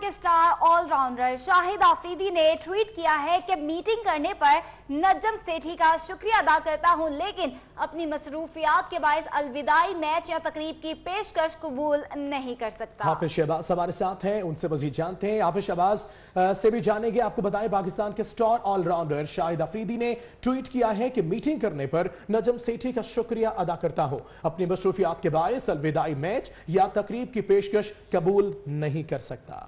के star allrounder Shahid Afridi ने tweet किया है कि मीटिंग करने पर नजम सेठी का शुक्रिया अदा करता हूं लेकिन अपनी मसरूफियात के बायस अलविदाई मैच या तकरीब की पेशकश कबूल नहीं कर सकता हाफिज शहबाज हमारे साथ हैं उनसे मजीद जानते हैं हाफिज शहबाज से भी जानेंगे आपको बताएं पाकिस्तान के स्टार ऑलराउंडर शाहिद अफरीदी ने ट्वीट किया है कि मीटिंग करने पर नजम सेठी का शुक्रिया अदा करता हूं अपनी मसरूफियात के बायस अलविदाई मैच या तकरीब की पेशकश कबूल नहीं कर सकता